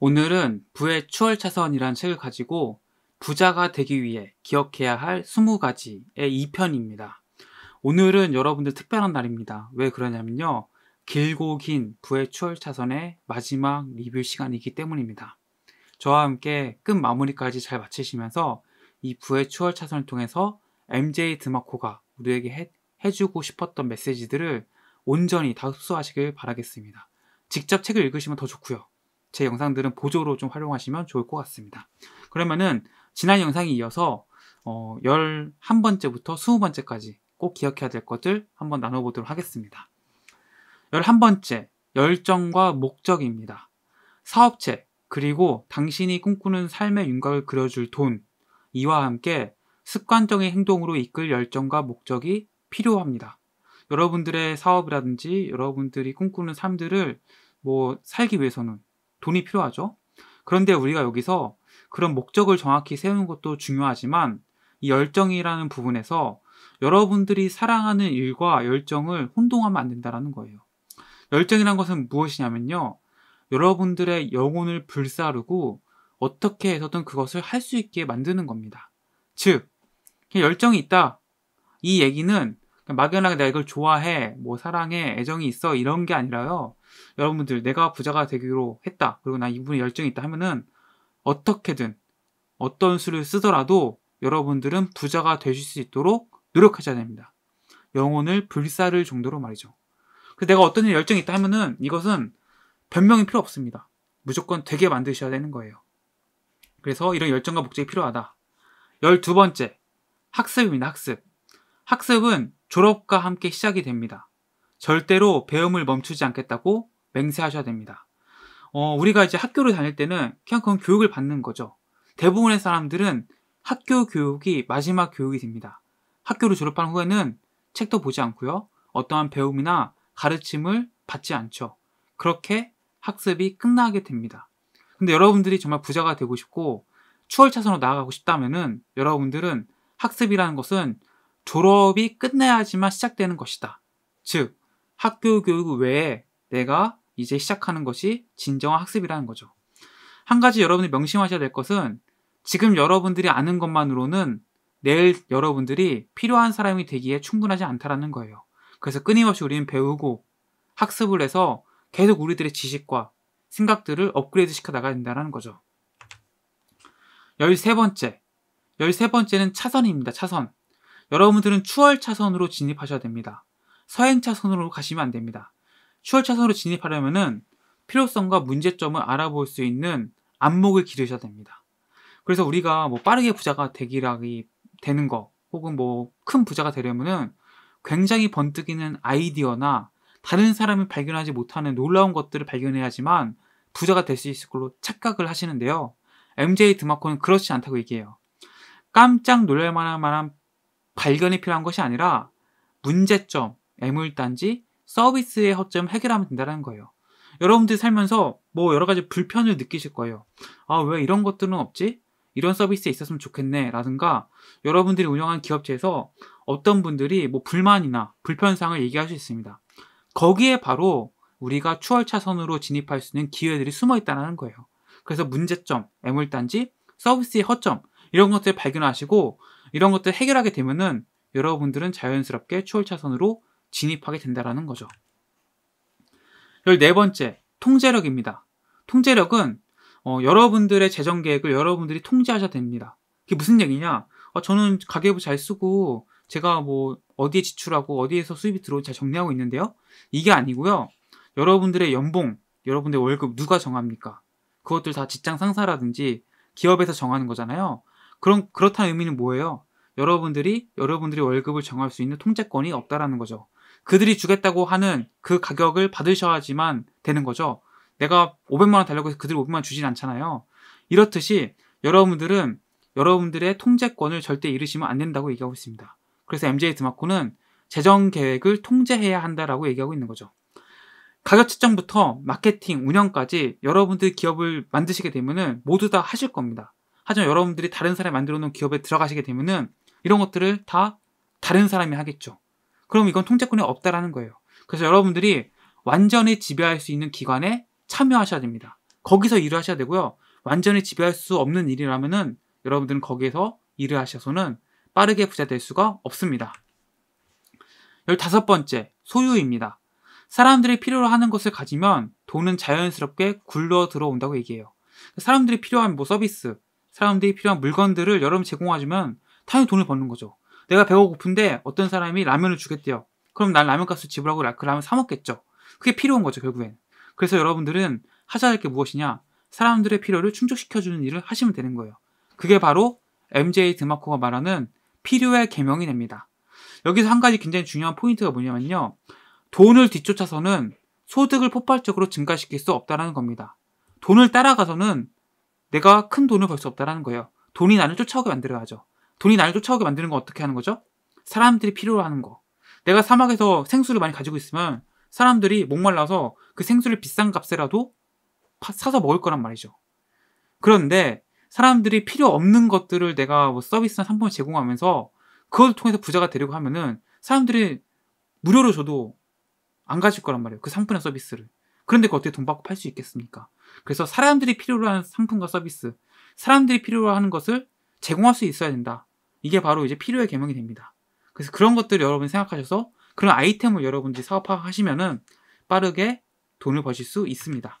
오늘은 부의 추월 차선이란 책을 가지고 부자가 되기 위해 기억해야 할 20가지의 2편입니다. 오늘은 여러분들 특별한 날입니다. 왜 그러냐면요. 길고 긴 부의 추월 차선의 마지막 리뷰 시간이기 때문입니다. 저와 함께 끝 마무리까지 잘 마치시면서 이 부의 추월 차선을 통해서 MJ 드마코가 우리에게 해, 해주고 싶었던 메시지들을 온전히 다 흡수하시길 바라겠습니다. 직접 책을 읽으시면 더 좋고요. 제 영상들은 보조로 좀 활용하시면 좋을 것 같습니다. 그러면은 지난 영상에 이어서 어, 11번째부터 20번째까지 꼭 기억해야 될 것들 한번 나눠보도록 하겠습니다. 11번째, 열정과 목적입니다. 사업체, 그리고 당신이 꿈꾸는 삶의 윤곽을 그려줄 돈, 이와 함께 습관적인 행동으로 이끌 열정과 목적이 필요합니다. 여러분들의 사업이라든지 여러분들이 꿈꾸는 삶들을 뭐 살기 위해서는 돈이 필요하죠. 그런데 우리가 여기서 그런 목적을 정확히 세우는 것도 중요하지만 이 열정이라는 부분에서 여러분들이 사랑하는 일과 열정을 혼동하면 안 된다라는 거예요. 열정이란 것은 무엇이냐면요. 여러분들의 영혼을 불사르고 어떻게 해서든 그것을 할 수 있게 만드는 겁니다. 즉, 열정이 있다. 이 얘기는 막연하게 내가 이걸 좋아해, 뭐 사랑해, 애정이 있어 이런 게 아니라요. 여러분들 내가 부자가 되기로 했다. 그리고 나 이분의 열정이 있다 하면은 어떻게든 어떤 수를 쓰더라도 여러분들은 부자가 되실 수 있도록 노력하셔야 됩니다. 영혼을 불사를 정도로 말이죠. 그래서 내가 어떤 일 열정이 있다 하면은 이것은 변명이 필요 없습니다. 무조건 되게 만드셔야 되는 거예요. 그래서 이런 열정과 목적이 필요하다. 열두 번째, 학습입니다, 학습. 학습은 졸업과 함께 시작이 됩니다. 절대로 배움을 멈추지 않겠다고 맹세하셔야 됩니다. 어, 우리가 이제 학교를 다닐 때는 그냥 그건 교육을 받는 거죠. 대부분의 사람들은 학교 교육이 마지막 교육이 됩니다. 학교를 졸업한 후에는 책도 보지 않고요. 어떠한 배움이나 가르침을 받지 않죠. 그렇게 학습이 끝나게 됩니다. 근데 여러분들이 정말 부자가 되고 싶고 추월차선으로 나아가고 싶다면은 여러분들은 학습이라는 것은 졸업이 끝내야지만 시작되는 것이다. 즉, 학교 교육 외에 내가 이제 시작하는 것이 진정한 학습이라는 거죠. 한 가지 여러분이 명심하셔야 될 것은 지금 여러분들이 아는 것만으로는 내일 여러분들이 필요한 사람이 되기에 충분하지 않다라는 거예요. 그래서 끊임없이 우리는 배우고 학습을 해서 계속 우리들의 지식과 생각들을 업그레이드 시켜 나가야 된다는 거죠. 13번째. 13번째는 차선입니다. 차선. 여러분들은 추월 차선으로 진입하셔야 됩니다. 서행차선으로 가시면 안 됩니다. 추월차선으로 진입하려면은 필요성과 문제점을 알아볼 수 있는 안목을 기르셔야 됩니다. 그래서 우리가 뭐 빠르게 부자가 되기라기 되는 거 혹은 뭐 큰 부자가 되려면은 굉장히 번뜩이는 아이디어나 다른 사람이 발견하지 못하는 놀라운 것들을 발견해야지만 부자가 될 수 있을 걸로 착각을 하시는데요. MJ 드마코는 그렇지 않다고 얘기해요. 깜짝 놀랄 만한 발견이 필요한 것이 아니라 문제점, 애물단지, 서비스의 허점 해결하면 된다는 거예요. 여러분들 살면서 뭐 여러 가지 불편을 느끼실 거예요. 아, 왜 이런 것들은 없지? 이런 서비스에 있었으면 좋겠네. 라든가 여러분들이 운영한 기업체에서 어떤 분들이 뭐 불만이나 불편상을 얘기할 수 있습니다. 거기에 바로 우리가 추월차선으로 진입할 수 있는 기회들이 숨어 있다는 거예요. 그래서 문제점, 애물단지, 서비스의 허점, 이런 것들을 발견하시고 이런 것들을 해결하게 되면은 여러분들은 자연스럽게 추월차선으로 진입하게 된다라는 거죠. 14번째, 통제력입니다. 통제력은 어, 여러분들의 재정 계획을 여러분들이 통제하셔야 됩니다. 그게 무슨 얘기냐? 어, 저는 가계부 잘 쓰고 제가 뭐 어디에 지출하고 어디에서 수입이 들어오는지 잘 정리하고 있는데요. 이게 아니고요. 여러분들의 연봉, 여러분들의 월급 누가 정합니까? 그것들 다 직장 상사라든지 기업에서 정하는 거잖아요. 그럼 그렇다는 의미는 뭐예요? 여러분들이 여러분들이 월급을 정할 수 있는 통제권이 없다라는 거죠. 그들이 주겠다고 하는 그 가격을 받으셔야지만 되는 거죠. 내가 500만 원 달라고 해서 그들이 500만 원 주진 않잖아요. 이렇듯이 여러분들은 여러분들의 통제권을 절대 잃으시면 안 된다고 얘기하고 있습니다. 그래서 MJ 드마코는 재정 계획을 통제해야 한다라고 얘기하고 있는 거죠. 가격 측정부터 마케팅, 운영까지 여러분들 기업을 만드시게 되면은 모두 다 하실 겁니다. 하지만 여러분들이 다른 사람이 만들어 놓은 기업에 들어가시게 되면은 이런 것들을 다 다른 사람이 하겠죠. 그럼 이건 통제권이 없다라는 거예요. 그래서 여러분들이 완전히 지배할 수 있는 기관에 참여하셔야 됩니다. 거기서 일을 하셔야 되고요. 완전히 지배할 수 없는 일이라면은 여러분들은 거기에서 일을 하셔서는 빠르게 부자 될 수가 없습니다. 열다섯 번째, 소유입니다. 사람들이 필요로 하는 것을 가지면 돈은 자연스럽게 굴러 들어온다고 얘기해요. 사람들이 필요한 뭐 서비스, 사람들이 필요한 물건들을 여러분 제공하시면 당연히 돈을 버는 거죠. 내가 배가 고픈데 어떤 사람이 라면을 주겠대요. 그럼 난 라면 값을 지불하고 그 라면 사 먹겠죠. 그게 필요한 거죠, 결국엔. 그래서 여러분들은 하셔야 할게 무엇이냐? 사람들의 필요를 충족시켜주는 일을 하시면 되는 거예요. 그게 바로 MJ 드마코가 말하는 필요의 개명이 됩니다. 여기서 한 가지 굉장히 중요한 포인트가 뭐냐면요. 돈을 뒤쫓아서는 소득을 폭발적으로 증가시킬 수없다는 겁니다. 돈을 따라가서는 내가 큰 돈을 벌 수없다는 거예요. 돈이 나를 쫓아오게 만들어야죠. 돈이 날 쫓아오게 만드는 건 어떻게 하는 거죠? 사람들이 필요로 하는 거. 내가 사막에서 생수를 많이 가지고 있으면 사람들이 목말라서 그 생수를 비싼 값에라도 사서 먹을 거란 말이죠. 그런데 사람들이 필요 없는 것들을 내가 뭐 서비스나 상품을 제공하면서 그걸 통해서 부자가 되려고 하면은 사람들이 무료로 줘도 안 가질 거란 말이에요. 그 상품이나 서비스를. 그런데 그걸 어떻게 돈 받고 팔 수 있겠습니까? 그래서 사람들이 필요로 하는 상품과 서비스, 사람들이 필요로 하는 것을 제공할 수 있어야 된다. 이게 바로 이제 필요의 개명이 됩니다. 그래서 그런 것들을 여러분 생각하셔서 그런 아이템을 여러분들이 사업화하시면은 빠르게 돈을 버실 수 있습니다.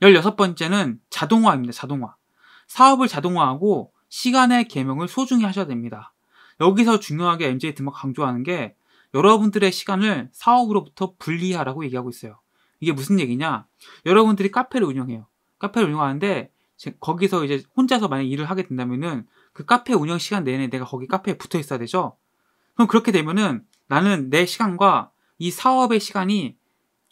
16번째는 자동화입니다. 자동화. 사업을 자동화하고 시간의 개명을 소중히 하셔야 됩니다. 여기서 중요하게 MJ 드막 강조하는 게 여러분들의 시간을 사업으로부터 분리하라고 얘기하고 있어요. 이게 무슨 얘기냐? 여러분들이 카페를 운영해요. 카페를 운영하는데 거기서 이제 혼자서 만약 일을 하게 된다면은 그 카페 운영 시간 내내 내가 거기 카페에 붙어 있어야 되죠. 그럼 그렇게 되면은 나는 내 시간과 이 사업의 시간이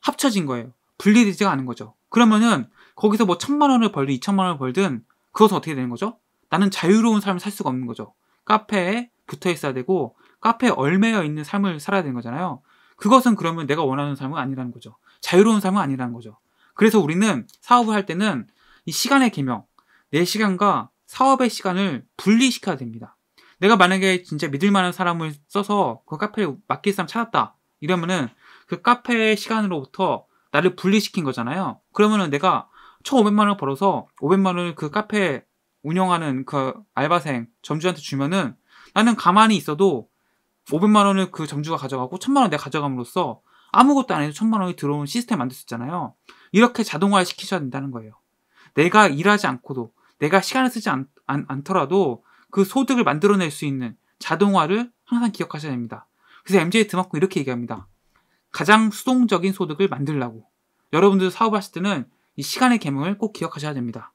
합쳐진 거예요. 분리되지가 않은 거죠. 그러면은 거기서 뭐 천만 원을 벌든 이천만 원을 벌든 그것은 어떻게 되는 거죠? 나는 자유로운 삶을 살 수가 없는 거죠. 카페에 붙어 있어야 되고 카페에 얼매여 있는 삶을 살아야 되는 거잖아요. 그것은 그러면 내가 원하는 삶은 아니라는 거죠. 자유로운 삶은 아니라는 거죠. 그래서 우리는 사업을 할 때는 이 시간의 개명, 내 시간과 사업의 시간을 분리시켜야 됩니다. 내가 만약에 진짜 믿을 만한 사람을 써서 그카페에 맡길 사람 찾았다. 이러면은 그 카페의 시간으로부터 나를 분리시킨 거잖아요. 그러면은 내가 1,500만 원을 벌어서 500만 원을 그 카페 운영하는 그 알바생 점주한테 주면은 나는 가만히 있어도 500만 원을 그 점주가 가져가고 1000만 원 내가 가져감으로써 아무것도 안 해도 1000만 원이 들어오는 시스템 만들 수 있잖아요. 이렇게 자동화 시키셔야 된다는 거예요. 내가 일하지 않고도 내가 시간을 쓰지 않, 않 더라도그 소득을 만들어낼 수 있는 자동화를 항상 기억하셔야 됩니다. 그래서 MJ 드마코 이렇게 얘기합니다. 가장 수동적인 소득을 만들라고. 여러분들 사업하실 때는 이 시간의 개명을 꼭 기억하셔야 됩니다.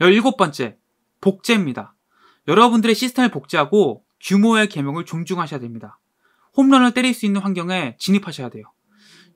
17번째, 복제입니다. 여러분들의 시스템을 복제하고 규모의 개명을 존중하셔야 됩니다. 홈런을 때릴 수 있는 환경에 진입하셔야 돼요.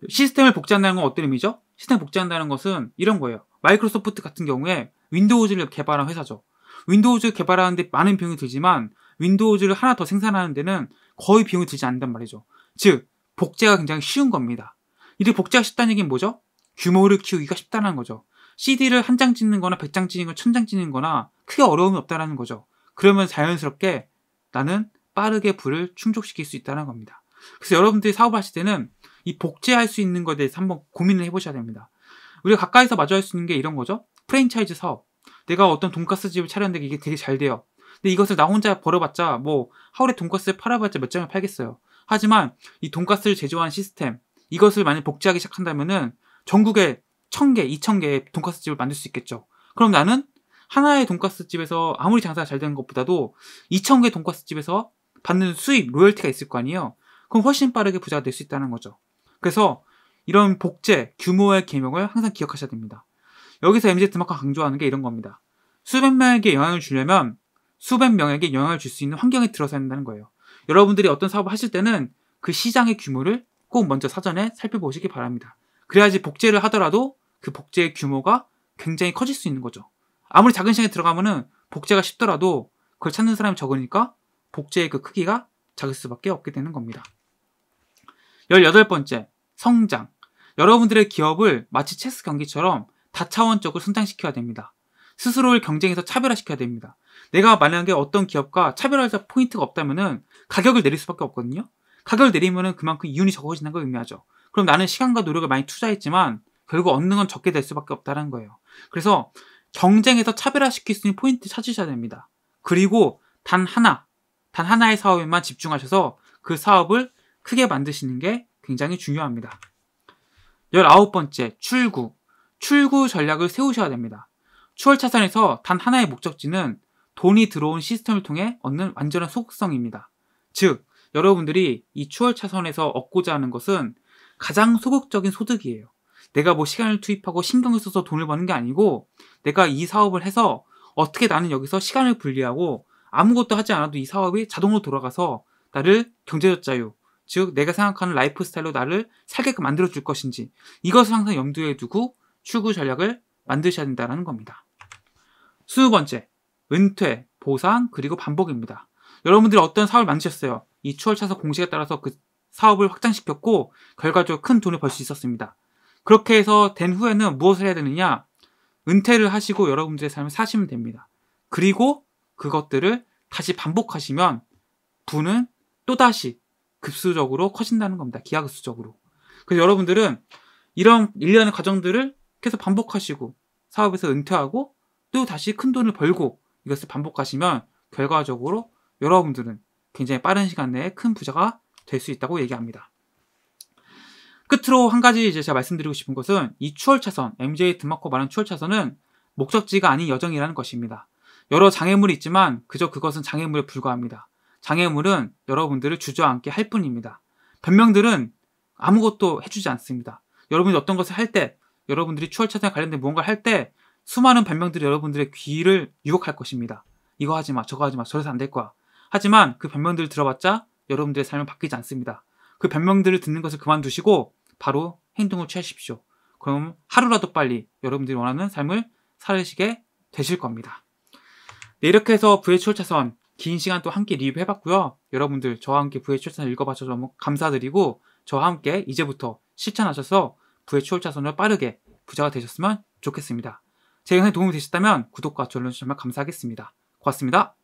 시스템을 복제한다는 건 어떤 의미죠? 시스템을 복제한다는 것은 이런 거예요. 마이크로소프트 같은 경우에 윈도우즈를 개발한 회사죠. 윈도우즈 개발하는데 많은 비용이 들지만 윈도우즈를 하나 더 생산하는 데는 거의 비용이 들지 않는단 말이죠. 즉, 복제가 굉장히 쉬운 겁니다. 이들 복제가 쉽다는 얘기는 뭐죠? 규모를 키우기가 쉽다는 거죠. CD를 한 장 찍는 거나 100장 찍는 거나 1000장 찍는 거나 크게 어려움이 없다는 거죠. 그러면 자연스럽게 나는 빠르게 불을 충족시킬 수 있다는 겁니다. 그래서 여러분들이 사업하실 때는 이 복제할 수 있는 것에 대해서 한번 고민을 해보셔야 됩니다. 우리가 가까이서 마주할 수 있는 게 이런 거죠. 프랜차이즈 사업. 내가 어떤 돈가스 집을 차렸는데 이게 되게 잘 돼요. 근데 이것을 나 혼자 벌어봤자 뭐 하울의 돈가스를 팔아봤자 몇 장을 팔겠어요. 하지만 이 돈가스를 제조한 시스템 이것을 만약 복제하기 시작한다면은 전국에 천개 이천 개의 돈가스 집을 만들 수 있겠죠. 그럼 나는 하나의 돈가스 집에서 아무리 장사가 잘 되는 것보다도 이천 개 돈가스 집에서 받는 수입 로열티가 있을 거 아니에요. 그럼 훨씬 빠르게 부자가 될 수 있다는 거죠. 그래서 이런 복제 규모의 개명을 항상 기억하셔야 됩니다. 여기서 MZ마크가 강조하는 게 이런 겁니다. 수백 명에게 영향을 주려면 수백 명에게 영향을 줄 수 있는 환경에 들어서야 한다는 거예요. 여러분들이 어떤 사업을 하실 때는 그 시장의 규모를 꼭 먼저 사전에 살펴보시기 바랍니다. 그래야지 복제를 하더라도 그 복제의 규모가 굉장히 커질 수 있는 거죠. 아무리 작은 시장에 들어가면은 복제가 쉽더라도 그걸 찾는 사람이 적으니까 복제의 그 크기가 작을 수밖에 없게 되는 겁니다. 18번째, 성장. 여러분들의 기업을 마치 체스 경기처럼 다차원적으로 성장시켜야 됩니다. 스스로를 경쟁에서 차별화시켜야 됩니다. 내가 만약에 어떤 기업과 차별화적 포인트가 없다면은 가격을 내릴 수밖에 없거든요. 가격을 내리면은 그만큼 이윤이 적어지는걸 의미하죠. 그럼 나는 시간과 노력을 많이 투자했지만 결국 얻는 건 적게 될 수밖에 없다는 거예요. 그래서 경쟁에서 차별화시킬 수 있는 포인트 찾으셔야 됩니다. 그리고 단 하나, 단 하나의 사업에만 집중하셔서 그 사업을 크게 만드시는 게 굉장히 중요합니다. 19번째, 출국 출구 전략을 세우셔야 됩니다. 추월 차선에서 단 하나의 목적지는 돈이 들어온 시스템을 통해 얻는 완전한 소극성입니다. 즉, 여러분들이 이 추월 차선에서 얻고자 하는 것은 가장 소극적인 소득이에요. 내가 뭐 시간을 투입하고 신경을 써서 돈을 버는 게 아니고 내가 이 사업을 해서 어떻게 나는 여기서 시간을 분리하고 아무것도 하지 않아도 이 사업이 자동으로 돌아가서 나를 경제적 자유, 즉 내가 생각하는 라이프 스타일로 나를 살게끔 만들어 줄 것인지 이것을 항상 염두에 두고 추구 전략을 만드셔야 된다는 겁니다. 스무 번째, 은퇴, 보상, 그리고 반복입니다. 여러분들이 어떤 사업을 만드셨어요. 이 추월차서 공식에 따라서 그 사업을 확장시켰고 결과적으로 큰 돈을 벌 수 있었습니다. 그렇게 해서 된 후에는 무엇을 해야 되느냐? 은퇴를 하시고 여러분들의 삶을 사시면 됩니다. 그리고 그것들을 다시 반복하시면 부는 또다시 급수적으로 커진다는 겁니다. 기하급수적으로. 그래서 여러분들은 이런 일련의 과정들을 계속 반복하시고 사업에서 은퇴하고 또 다시 큰 돈을 벌고 이것을 반복하시면 결과적으로 여러분들은 굉장히 빠른 시간 내에 큰 부자가 될 수 있다고 얘기합니다. 끝으로 한 가지 이제 제가 말씀드리고 싶은 것은 이 추월차선, MJ 드마코 말한 추월차선은 목적지가 아닌 여정이라는 것입니다. 여러 장애물이 있지만 그저 그것은 장애물에 불과합니다. 장애물은 여러분들을 주저앉게 할 뿐입니다. 변명들은 아무것도 해주지 않습니다. 여러분이 어떤 것을 할때 여러분들이 추월차세에 관련된 무언가를 할 때 수많은 변명들이 여러분들의 귀를 유혹할 것입니다. 이거 하지 마, 저거 하지 마, 저래서 안 될 거야. 하지만 그 변명들을 들어봤자 여러분들의 삶은 바뀌지 않습니다. 그 변명들을 듣는 것을 그만두시고 바로 행동을 취하십시오. 그럼 하루라도 빨리 여러분들이 원하는 삶을 살으시게 되실 겁니다. 네, 이렇게 해서 부의 추월차선 긴 시간 또 함께 리뷰해봤고요. 여러분들 저와 함께 부의 추월차선 읽어봐주셔서 너무 감사드리고 저와 함께 이제부터 실천하셔서 부의 추월 자선을 빠르게 부자가 되셨으면 좋겠습니다. 제 영상이 도움이 되셨다면 구독과 좋아요 정말 감사하겠습니다. 고맙습니다.